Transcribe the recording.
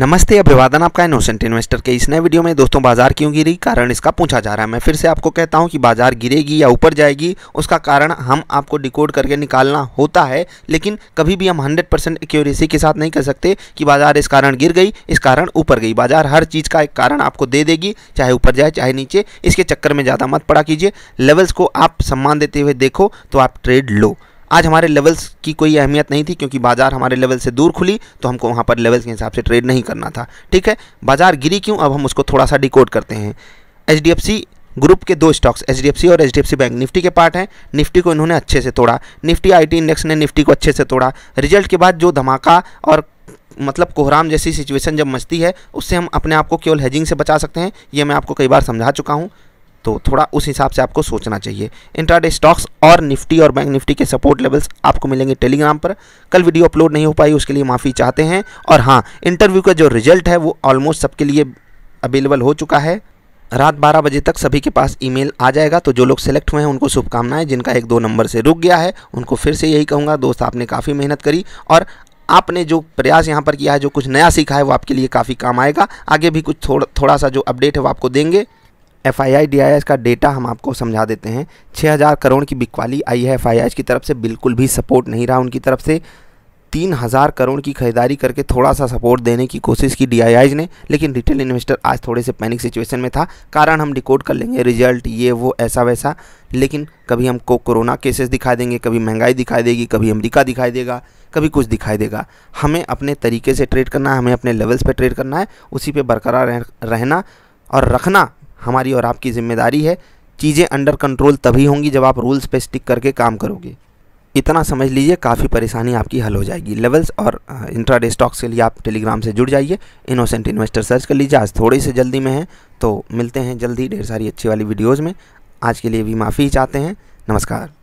नमस्ते अभिवादन आपका इनोसेंट इन्वेस्टर के इस नए वीडियो में दोस्तों बाजार क्यों गिरी कारण इसका पूछा जा रहा है मैं फिर से आपको कहता हूं कि बाजार गिरेगी या ऊपर जाएगी उसका कारण हम आपको डिकोड करके निकालना होता है लेकिन कभी भी हम 100 परसेंट एक्यूरेसी के साथ नहीं कह सकते कि बाजार इस कारण गिर गई इस कारण ऊपर गई बाजार हर चीज़ का एक कारण आपको दे देगी चाहे ऊपर जाए चाहे नीचे इसके चक्कर में ज़्यादा मत पड़ा कीजिए लेवल्स को आप सम्मान देते हुए देखो तो आप ट्रेड लो आज हमारे लेवल्स की कोई अहमियत नहीं थी क्योंकि बाजार हमारे लेवल से दूर खुली तो हमको वहाँ पर लेवल्स के हिसाब से ट्रेड नहीं करना था ठीक है बाजार गिरी क्यों अब हम उसको थोड़ा सा डिकोड करते हैं एच ग्रुप के दो स्टॉक्स एच और एच बैंक निफ्टी के पार्ट हैं निफ्टी को इन्होंने अच्छे से तोड़ा निफ्टी आई इंडेक्स ने निफ्टी को अच्छे से तोड़ा रिजल्ट के बाद जो धमाका और मतलब कोहराम जैसी सिचुएशन जब मचती है उससे हम अपने आप को केवल हेजिंग से बचा सकते हैं ये मैं आपको कई बार समझा चुका हूँ तो थोड़ा उस हिसाब से आपको सोचना चाहिए इंट्राडे स्टॉक्स और निफ्टी और बैंक निफ्टी के सपोर्ट लेवल्स आपको मिलेंगे टेलीग्राम पर कल वीडियो अपलोड नहीं हो पाई उसके लिए माफ़ी चाहते हैं और हाँ इंटरव्यू का जो रिजल्ट है वो ऑलमोस्ट सबके लिए अवेलेबल हो चुका है रात 12 बजे तक सभी के पास ईमेल आ जाएगा तो जो लोग सेलेक्ट हुए हैं उनको शुभकामनाएं जिनका एक दो नंबर से रुक गया है उनको फिर से यही कहूँगा दोस्त आपने काफ़ी मेहनत करी और आपने जो प्रयास यहाँ पर किया है जो कुछ नया सीखा है वो आपके लिए काफ़ी काम आएगा आगे भी कुछ थोड़ा थोड़ा सा जो अपडेट है वो आपको देंगे एफ आई का डेटा हम आपको समझा देते हैं 6000 करोड़ की बिकवाली आई है एफ की तरफ से बिल्कुल भी सपोर्ट नहीं रहा उनकी तरफ से तीन हज़ार करोड़ की खरीदारी करके थोड़ा सा सपोर्ट देने की कोशिश की डी ने लेकिन रिटेल इन्वेस्टर आज थोड़े से पैनिक सिचुएशन में था कारण हम डिकोड कर लेंगे रिजल्ट ये वो ऐसा वैसा लेकिन कभी हमको कोरोना केसेस दिखाई देंगे कभी महंगाई दिखाई देगी कभी अमेरिका दिखाई देगा कभी कुछ दिखाई देगा हमें अपने तरीके से ट्रेड करना है हमें अपने लेवल्स पर ट्रेड करना है उसी पर बरकरार रहना और रखना हमारी और आपकी ज़िम्मेदारी है चीज़ें अंडर कंट्रोल तभी होंगी जब आप रूल्स पे स्टिक करके काम करोगे इतना समझ लीजिए काफ़ी परेशानी आपकी हल हो जाएगी लेवल्स और इंट्राडे स्टॉक्स के लिए आप टेलीग्राम से जुड़ जाइए इनोसेंट इन्वेस्टर सर्च कर लीजिए आज थोड़ी से जल्दी में हैं तो मिलते हैं जल्दी ढेर सारी अच्छी वाली वीडियोज़ में आज के लिए भी माफ़ी चाहते हैं नमस्कार